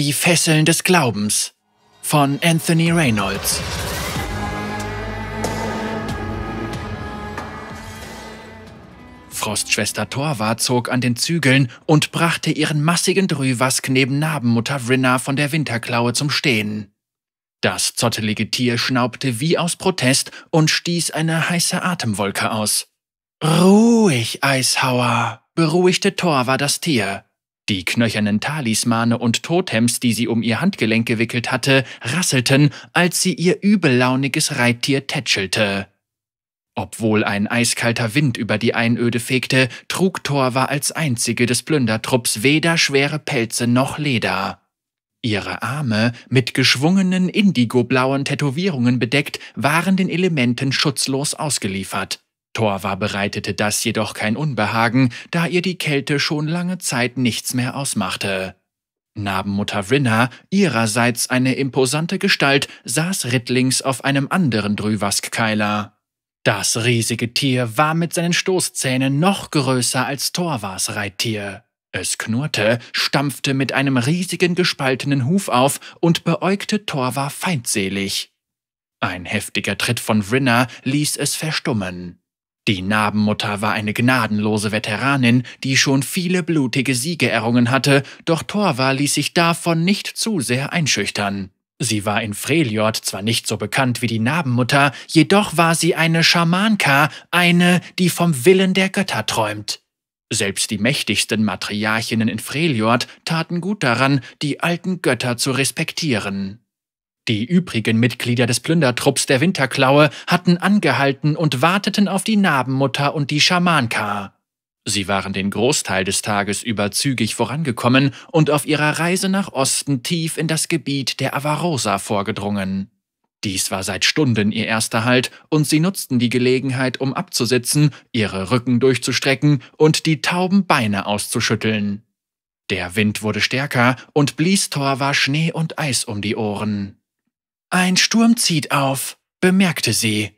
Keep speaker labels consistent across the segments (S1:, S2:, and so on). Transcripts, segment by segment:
S1: Die Fesseln des Glaubens von Anthony Reynolds. Frostschwester Torva zog an den Zügeln und brachte ihren massigen Drüwask neben Narbenmutter Vrinna von der Winterklaue zum Stehen. Das zottelige Tier schnaubte wie aus Protest und stieß eine heiße Atemwolke aus. Ruhig, Eishauer, beruhigte Torva das Tier. Die knöchernen Talismane und Totems, die sie um ihr Handgelenk gewickelt hatte, rasselten, als sie ihr übellauniges Reittier tätschelte. Obwohl ein eiskalter Wind über die Einöde fegte, trug Torva als einzige des Plündertrupps weder schwere Pelze noch Leder. Ihre Arme, mit geschwungenen indigoblauen Tätowierungen bedeckt, waren den Elementen schutzlos ausgeliefert. Torva bereitete das jedoch kein Unbehagen, da ihr die Kälte schon lange Zeit nichts mehr ausmachte. Nabenmutter Rinna, ihrerseits eine imposante Gestalt, saß rittlings auf einem anderen Drüwaskkeiler. Das riesige Tier war mit seinen Stoßzähnen noch größer als Torvas Reittier. Es knurrte, stampfte mit einem riesigen gespaltenen Huf auf und beäugte Torva feindselig. Ein heftiger Tritt von Rinna ließ es verstummen. Die Narbenmutter war eine gnadenlose Veteranin, die schon viele blutige Siege errungen hatte, doch Torva ließ sich davon nicht zu sehr einschüchtern. Sie war in Freljord zwar nicht so bekannt wie die Narbenmutter, jedoch war sie eine Schamanka, eine, die vom Willen der Götter träumt. Selbst die mächtigsten Matriarchinnen in Freljord taten gut daran, die alten Götter zu respektieren. Die übrigen Mitglieder des Plündertrupps der Winterklaue hatten angehalten und warteten auf die Narbenmutter und die Schamanka. Sie waren den Großteil des Tages über zügig vorangekommen und auf ihrer Reise nach Osten tief in das Gebiet der Avarosa vorgedrungen. Dies war seit Stunden ihr erster Halt, und sie nutzten die Gelegenheit, um abzusitzen, ihre Rücken durchzustrecken und die tauben Beine auszuschütteln. Der Wind wurde stärker, und blies Thor war Schnee und Eis um die Ohren. Ein Sturm zieht auf, bemerkte sie.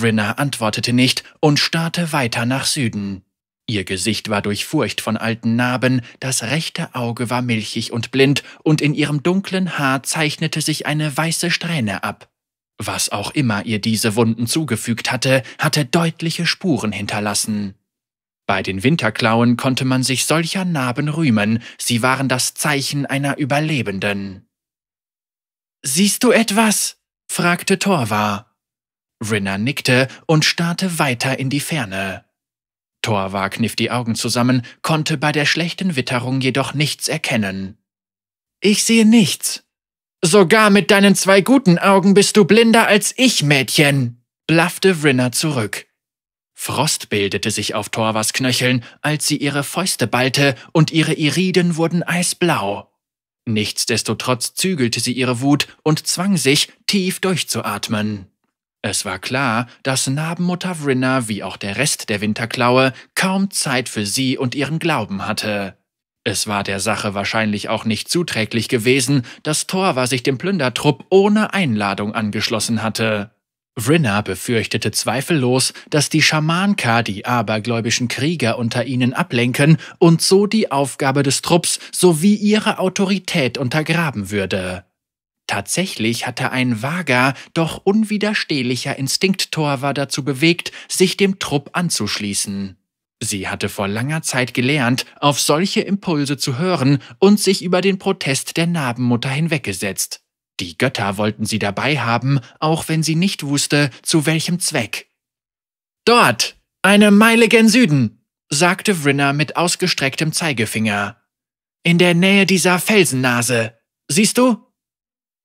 S1: Rinna antwortete nicht und starrte weiter nach Süden. Ihr Gesicht war durchfurcht von alten Narben, das rechte Auge war milchig und blind, und in ihrem dunklen Haar zeichnete sich eine weiße Strähne ab. Was auch immer ihr diese Wunden zugefügt hatte, hatte deutliche Spuren hinterlassen. Bei den Winterklauen konnte man sich solcher Narben rühmen, sie waren das Zeichen einer Überlebenden. Siehst du etwas? fragte Torwa. Rinna nickte und starrte weiter in die Ferne. Torwa kniff die Augen zusammen, konnte bei der schlechten Witterung jedoch nichts erkennen. Ich sehe nichts. Sogar mit deinen zwei guten Augen bist du blinder als ich, Mädchen, blaffte Rinna zurück. Frost bildete sich auf Torvas Knöcheln, als sie ihre Fäuste ballte, und ihre Iriden wurden eisblau. Nichtsdestotrotz zügelte sie ihre Wut und zwang sich, tief durchzuatmen. Es war klar, dass Narbenmutter Vrinna wie auch der Rest der Winterklaue kaum Zeit für sie und ihren Glauben hatte. Es war der Sache wahrscheinlich auch nicht zuträglich gewesen, dass Thorwa sich dem Plündertrupp ohne Einladung angeschlossen hatte. Vrinna befürchtete zweifellos, dass die Schamanka die abergläubischen Krieger unter ihnen ablenken und so die Aufgabe des Trupps sowie ihre Autorität untergraben würde. Tatsächlich hatte ein vager, doch unwiderstehlicher Instinkttorwer dazu bewegt, sich dem Trupp anzuschließen. Sie hatte vor langer Zeit gelernt, auf solche Impulse zu hören und sich über den Protest der Narbenmutter hinweggesetzt. Die Götter wollten sie dabei haben, auch wenn sie nicht wusste, zu welchem Zweck. Dort, eine Meile gen Süden, sagte Vrinna mit ausgestrecktem Zeigefinger. In der Nähe dieser Felsennase. Siehst du?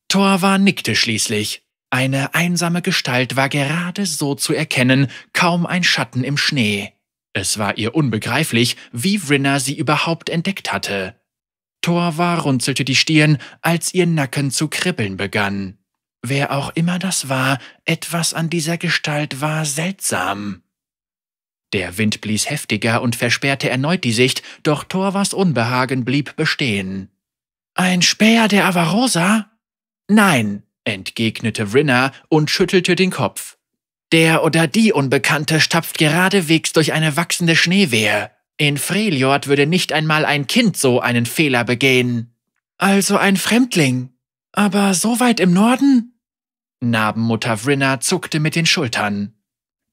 S1: Torva nickte schließlich. Eine einsame Gestalt war gerade so zu erkennen, kaum ein Schatten im Schnee. Es war ihr unbegreiflich, wie Vrinna sie überhaupt entdeckt hatte. Torvar runzelte die Stirn, als ihr Nacken zu kribbeln begann. Wer auch immer das war, etwas an dieser Gestalt war seltsam. Der Wind blies heftiger und versperrte erneut die Sicht, doch Torvars Unbehagen blieb bestehen. Ein Späher der Avarosa? Nein, entgegnete Rinna und schüttelte den Kopf. Der oder die Unbekannte stapft geradewegs durch eine wachsende Schneewehe. In Freljord würde nicht einmal ein Kind so einen Fehler begehen. Also ein Fremdling. Aber so weit im Norden? Narbenmutter Vrinna zuckte mit den Schultern.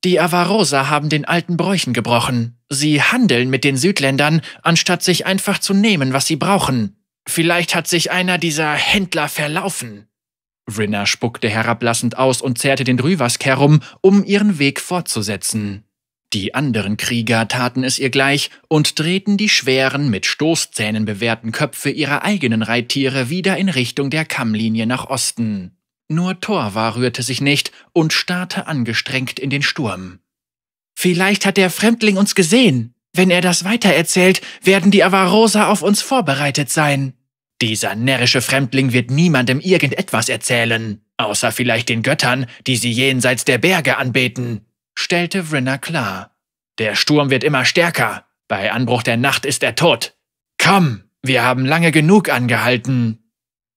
S1: Die Avarosa haben den alten Bräuchen gebrochen. Sie handeln mit den Südländern, anstatt sich einfach zu nehmen, was sie brauchen. Vielleicht hat sich einer dieser Händler verlaufen. Vrinna spuckte herablassend aus und zerrte den herum, um ihren Weg fortzusetzen. Die anderen Krieger taten es ihr gleich und drehten die schweren, mit Stoßzähnen bewehrten Köpfe ihrer eigenen Reittiere wieder in Richtung der Kammlinie nach Osten. Nur Torvar rührte sich nicht und starrte angestrengt in den Sturm. Vielleicht hat der Fremdling uns gesehen. Wenn er das weitererzählt, werden die Avarosa auf uns vorbereitet sein. Dieser närrische Fremdling wird niemandem irgendetwas erzählen, außer vielleicht den Göttern, die sie jenseits der Berge anbeten stellte Vrinna klar. Der Sturm wird immer stärker. Bei Anbruch der Nacht ist er tot. Komm, wir haben lange genug angehalten.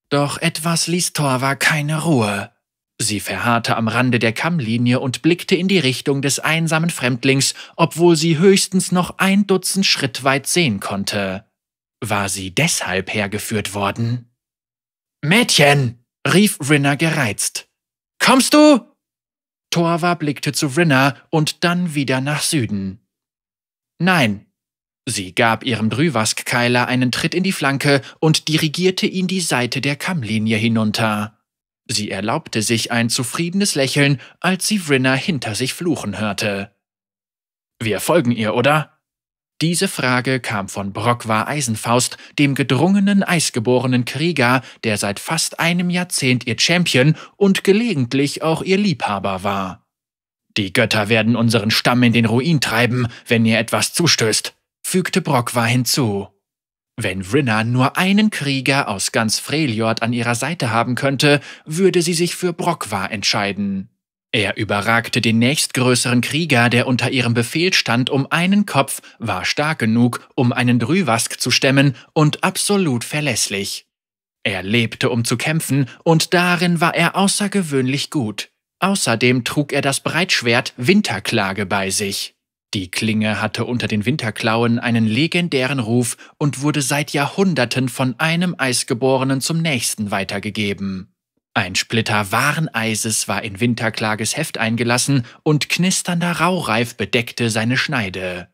S1: Doch etwas ließ Torva keine Ruhe. Sie verharrte am Rande der Kammlinie und blickte in die Richtung des einsamen Fremdlings, obwohl sie höchstens noch ein Dutzend Schritt weit sehen konnte. War sie deshalb hergeführt worden? Mädchen! rief Rinner gereizt. Kommst du? Torva blickte zu Rinna und dann wieder nach Süden. Nein. Sie gab ihrem Drüwaskkeiler einen Tritt in die Flanke und dirigierte ihn die Seite der Kammlinie hinunter. Sie erlaubte sich ein zufriedenes Lächeln, als sie Vrinna hinter sich fluchen hörte. Wir folgen ihr, oder? Diese Frage kam von Brockwar Eisenfaust, dem gedrungenen eisgeborenen Krieger, der seit fast einem Jahrzehnt ihr Champion und gelegentlich auch ihr Liebhaber war. Die Götter werden unseren Stamm in den Ruin treiben, wenn ihr etwas zustößt, fügte Brockwar hinzu. Wenn Rinna nur einen Krieger aus ganz Freljord an ihrer Seite haben könnte, würde sie sich für Brockwar entscheiden. Er überragte den nächstgrößeren Krieger, der unter ihrem Befehl stand, um einen Kopf, war stark genug, um einen Drüwask zu stemmen und absolut verlässlich. Er lebte, um zu kämpfen, und darin war er außergewöhnlich gut. Außerdem trug er das Breitschwert Winterklage bei sich. Die Klinge hatte unter den Winterklauen einen legendären Ruf und wurde seit Jahrhunderten von einem Eisgeborenen zum nächsten weitergegeben. Ein Splitter Wareneises war in Winterklages Heft eingelassen und knisternder Raureif bedeckte seine Schneide.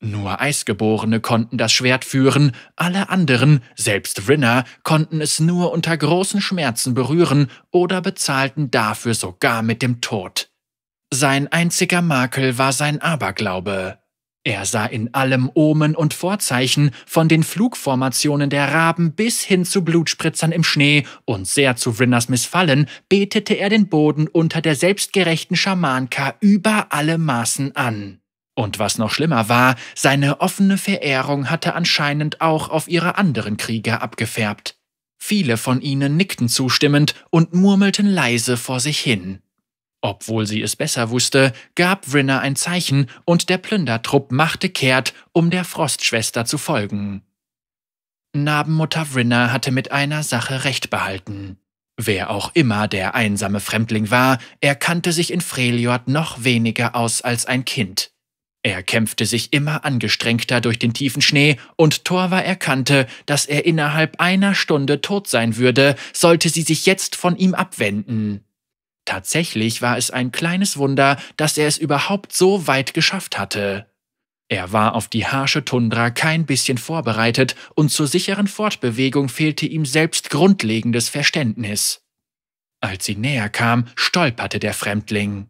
S1: Nur Eisgeborene konnten das Schwert führen, alle anderen, selbst Rinner, konnten es nur unter großen Schmerzen berühren oder bezahlten dafür sogar mit dem Tod. Sein einziger Makel war sein Aberglaube. Er sah in allem Omen und Vorzeichen, von den Flugformationen der Raben bis hin zu Blutspritzern im Schnee, und sehr zu Vrinners Missfallen betete er den Boden unter der selbstgerechten Schamanka über alle Maßen an. Und was noch schlimmer war, seine offene Verehrung hatte anscheinend auch auf ihre anderen Krieger abgefärbt. Viele von ihnen nickten zustimmend und murmelten leise vor sich hin. Obwohl sie es besser wusste, gab Vrinna ein Zeichen und der Plündertrupp machte kehrt, um der Frostschwester zu folgen. Nabenmutter Vrinna hatte mit einer Sache recht behalten. Wer auch immer der einsame Fremdling war, er kannte sich in Freljord noch weniger aus als ein Kind. Er kämpfte sich immer angestrengter durch den tiefen Schnee und Torva erkannte, dass er innerhalb einer Stunde tot sein würde, sollte sie sich jetzt von ihm abwenden. Tatsächlich war es ein kleines Wunder, dass er es überhaupt so weit geschafft hatte. Er war auf die harsche Tundra kein bisschen vorbereitet und zur sicheren Fortbewegung fehlte ihm selbst grundlegendes Verständnis. Als sie näher kam, stolperte der Fremdling.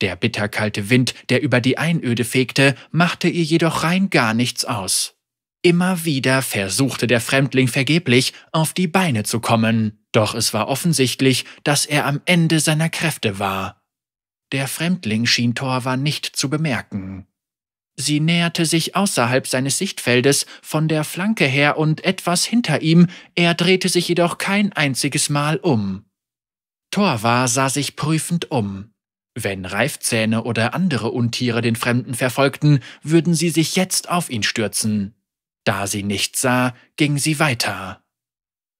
S1: Der bitterkalte Wind, der über die Einöde fegte, machte ihr jedoch rein gar nichts aus. Immer wieder versuchte der Fremdling vergeblich, auf die Beine zu kommen, doch es war offensichtlich, dass er am Ende seiner Kräfte war. Der Fremdling schien Torva nicht zu bemerken. Sie näherte sich außerhalb seines Sichtfeldes von der Flanke her und etwas hinter ihm, er drehte sich jedoch kein einziges Mal um. Torva sah sich prüfend um. Wenn Reifzähne oder andere Untiere den Fremden verfolgten, würden sie sich jetzt auf ihn stürzen. Da sie nichts sah, ging sie weiter.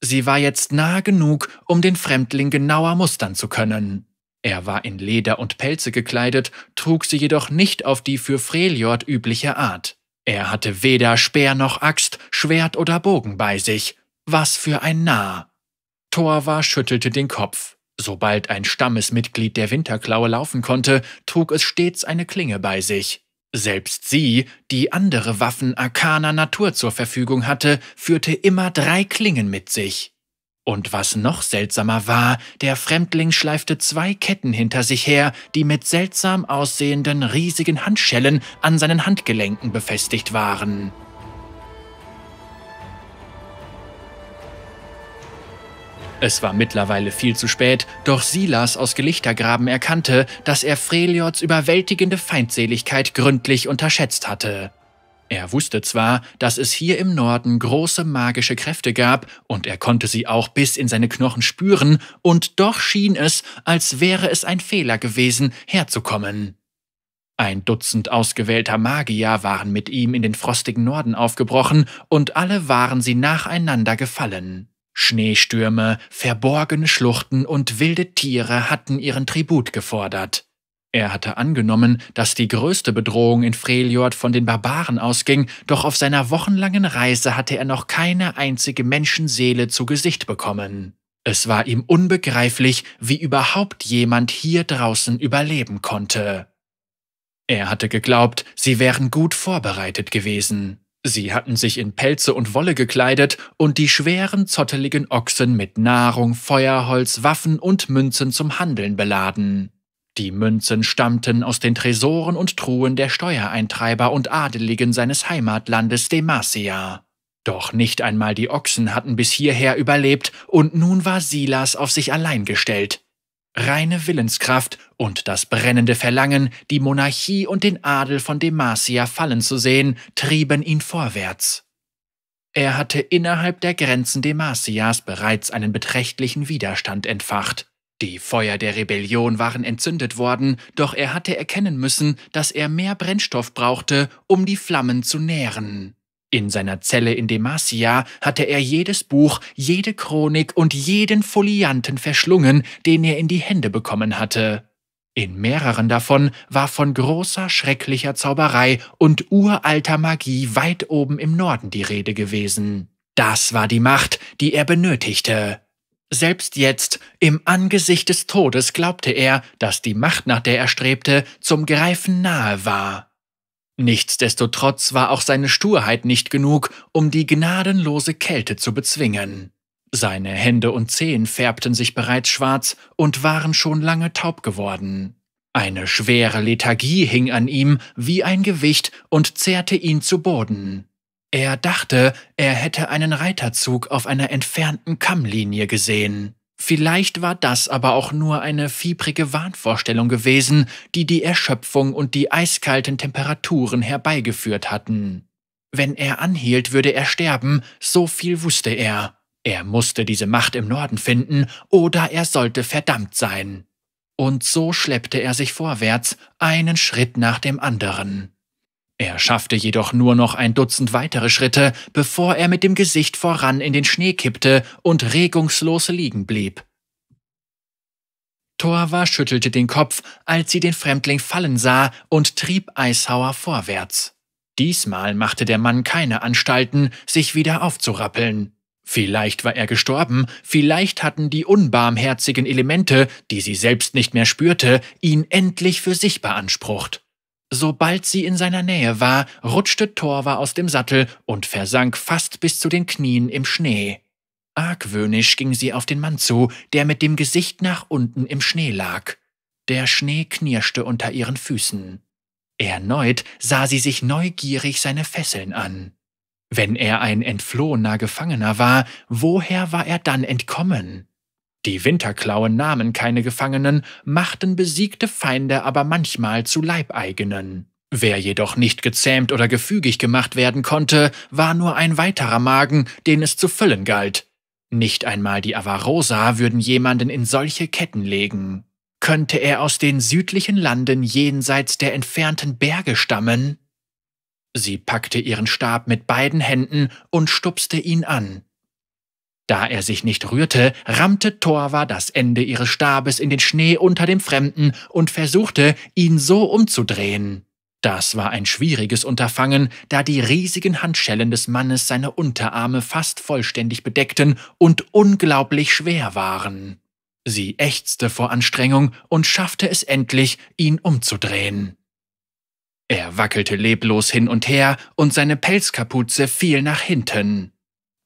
S1: Sie war jetzt nahe genug, um den Fremdling genauer mustern zu können. Er war in Leder und Pelze gekleidet, trug sie jedoch nicht auf die für Freljord übliche Art. Er hatte weder Speer noch Axt, Schwert oder Bogen bei sich. Was für ein Narr! Torva schüttelte den Kopf. Sobald ein Stammesmitglied der Winterklaue laufen konnte, trug es stets eine Klinge bei sich. Selbst sie, die andere Waffen arkaner Natur zur Verfügung hatte, führte immer drei Klingen mit sich. Und was noch seltsamer war, der Fremdling schleifte zwei Ketten hinter sich her, die mit seltsam aussehenden riesigen Handschellen an seinen Handgelenken befestigt waren. Es war mittlerweile viel zu spät, doch Silas aus Gelichtergraben erkannte, dass er Freljords überwältigende Feindseligkeit gründlich unterschätzt hatte. Er wusste zwar, dass es hier im Norden große magische Kräfte gab, und er konnte sie auch bis in seine Knochen spüren, und doch schien es, als wäre es ein Fehler gewesen, herzukommen. Ein Dutzend ausgewählter Magier waren mit ihm in den frostigen Norden aufgebrochen, und alle waren sie nacheinander gefallen. Schneestürme, verborgene Schluchten und wilde Tiere hatten ihren Tribut gefordert. Er hatte angenommen, dass die größte Bedrohung in Freljord von den Barbaren ausging, doch auf seiner wochenlangen Reise hatte er noch keine einzige Menschenseele zu Gesicht bekommen. Es war ihm unbegreiflich, wie überhaupt jemand hier draußen überleben konnte. Er hatte geglaubt, sie wären gut vorbereitet gewesen. Sie hatten sich in Pelze und Wolle gekleidet und die schweren, zotteligen Ochsen mit Nahrung, Feuerholz, Waffen und Münzen zum Handeln beladen. Die Münzen stammten aus den Tresoren und Truhen der Steuereintreiber und Adeligen seines Heimatlandes Demacia. Doch nicht einmal die Ochsen hatten bis hierher überlebt, und nun war Silas auf sich allein gestellt. Reine Willenskraft und das brennende Verlangen, die Monarchie und den Adel von Demacia fallen zu sehen, trieben ihn vorwärts. Er hatte innerhalb der Grenzen Demacias bereits einen beträchtlichen Widerstand entfacht. Die Feuer der Rebellion waren entzündet worden, doch er hatte erkennen müssen, dass er mehr Brennstoff brauchte, um die Flammen zu nähren. In seiner Zelle in Demacia hatte er jedes Buch, jede Chronik und jeden Folianten verschlungen, den er in die Hände bekommen hatte. In mehreren davon war von großer, schrecklicher Zauberei und uralter Magie weit oben im Norden die Rede gewesen. Das war die Macht, die er benötigte. Selbst jetzt, im Angesicht des Todes, glaubte er, dass die Macht, nach der er strebte, zum Greifen nahe war. Nichtsdestotrotz war auch seine Sturheit nicht genug, um die gnadenlose Kälte zu bezwingen. Seine Hände und Zehen färbten sich bereits schwarz und waren schon lange taub geworden. Eine schwere Lethargie hing an ihm wie ein Gewicht und zehrte ihn zu Boden. Er dachte, er hätte einen Reiterzug auf einer entfernten Kammlinie gesehen. Vielleicht war das aber auch nur eine fiebrige Wahnvorstellung gewesen, die die Erschöpfung und die eiskalten Temperaturen herbeigeführt hatten. Wenn er anhielt, würde er sterben, so viel wusste er. Er musste diese Macht im Norden finden, oder er sollte verdammt sein. Und so schleppte er sich vorwärts, einen Schritt nach dem anderen. Er schaffte jedoch nur noch ein Dutzend weitere Schritte, bevor er mit dem Gesicht voran in den Schnee kippte und regungslos liegen blieb. Torva schüttelte den Kopf, als sie den Fremdling fallen sah und trieb Eishauer vorwärts. Diesmal machte der Mann keine Anstalten, sich wieder aufzurappeln. Vielleicht war er gestorben, vielleicht hatten die unbarmherzigen Elemente, die sie selbst nicht mehr spürte, ihn endlich für sich beansprucht. Sobald sie in seiner Nähe war, rutschte Torva aus dem Sattel und versank fast bis zu den Knien im Schnee. Argwöhnisch ging sie auf den Mann zu, der mit dem Gesicht nach unten im Schnee lag. Der Schnee knirschte unter ihren Füßen. Erneut sah sie sich neugierig seine Fesseln an. Wenn er ein entflohener Gefangener war, woher war er dann entkommen? Die Winterklauen nahmen keine Gefangenen, machten besiegte Feinde aber manchmal zu Leibeigenen. Wer jedoch nicht gezähmt oder gefügig gemacht werden konnte, war nur ein weiterer Magen, den es zu füllen galt. Nicht einmal die Avarosa würden jemanden in solche Ketten legen. Könnte er aus den südlichen Landen jenseits der entfernten Berge stammen? Sie packte ihren Stab mit beiden Händen und stupste ihn an. Da er sich nicht rührte, rammte Torva das Ende ihres Stabes in den Schnee unter dem Fremden und versuchte, ihn so umzudrehen. Das war ein schwieriges Unterfangen, da die riesigen Handschellen des Mannes seine Unterarme fast vollständig bedeckten und unglaublich schwer waren. Sie ächzte vor Anstrengung und schaffte es endlich, ihn umzudrehen. Er wackelte leblos hin und her und seine Pelzkapuze fiel nach hinten.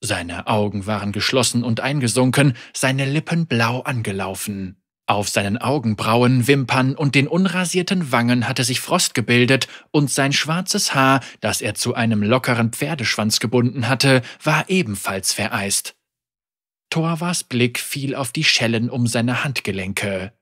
S1: Seine Augen waren geschlossen und eingesunken, seine Lippen blau angelaufen. Auf seinen Augenbrauen, Wimpern und den unrasierten Wangen hatte sich Frost gebildet, und sein schwarzes Haar, das er zu einem lockeren Pferdeschwanz gebunden hatte, war ebenfalls vereist. Torvas Blick fiel auf die Schellen um seine Handgelenke.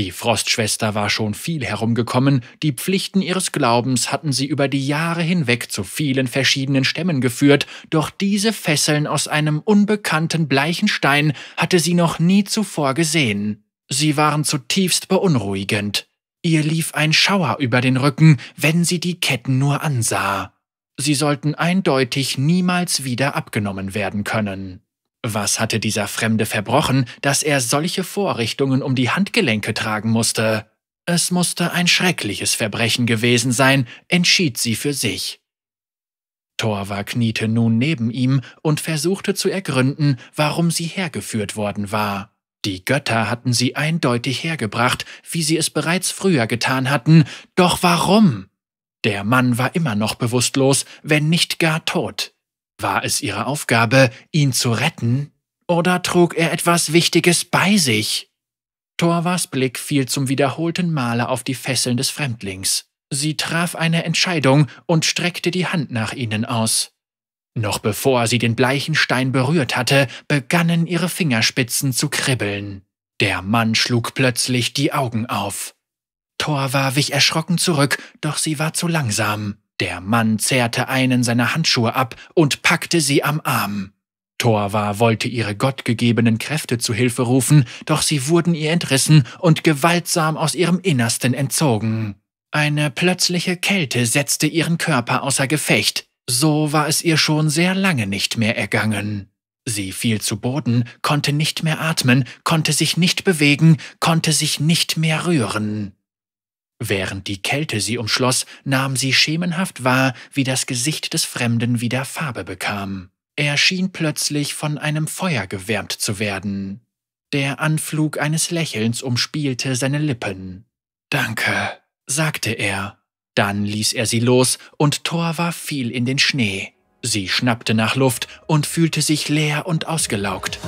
S1: Die Frostschwester war schon viel herumgekommen, die Pflichten ihres Glaubens hatten sie über die Jahre hinweg zu vielen verschiedenen Stämmen geführt, doch diese Fesseln aus einem unbekannten bleichen Stein hatte sie noch nie zuvor gesehen. Sie waren zutiefst beunruhigend. Ihr lief ein Schauer über den Rücken, wenn sie die Ketten nur ansah. Sie sollten eindeutig niemals wieder abgenommen werden können. Was hatte dieser Fremde verbrochen, dass er solche Vorrichtungen um die Handgelenke tragen musste? Es musste ein schreckliches Verbrechen gewesen sein, entschied sie für sich. Torva kniete nun neben ihm und versuchte zu ergründen, warum sie hergeführt worden war. Die Götter hatten sie eindeutig hergebracht, wie sie es bereits früher getan hatten, doch warum? Der Mann war immer noch bewusstlos, wenn nicht gar tot. War es ihre Aufgabe, ihn zu retten, oder trug er etwas Wichtiges bei sich? Torvas Blick fiel zum wiederholten Male auf die Fesseln des Fremdlings. Sie traf eine Entscheidung und streckte die Hand nach ihnen aus. Noch bevor sie den bleichen Stein berührt hatte, begannen ihre Fingerspitzen zu kribbeln. Der Mann schlug plötzlich die Augen auf. Torva wich erschrocken zurück, doch sie war zu langsam. Der Mann zerrte einen seiner Handschuhe ab und packte sie am Arm. Torwa wollte ihre gottgegebenen Kräfte zu Hilfe rufen, doch sie wurden ihr entrissen und gewaltsam aus ihrem Innersten entzogen. Eine plötzliche Kälte setzte ihren Körper außer Gefecht, so war es ihr schon sehr lange nicht mehr ergangen. Sie fiel zu Boden, konnte nicht mehr atmen, konnte sich nicht bewegen, konnte sich nicht mehr rühren. Während die Kälte sie umschloss, nahm sie schemenhaft wahr, wie das Gesicht des Fremden wieder Farbe bekam. Er schien plötzlich von einem Feuer gewärmt zu werden. Der Anflug eines Lächelns umspielte seine Lippen. Danke, sagte er. Dann ließ er sie los und Torva fiel in den Schnee. Sie schnappte nach Luft und fühlte sich leer und ausgelaugt.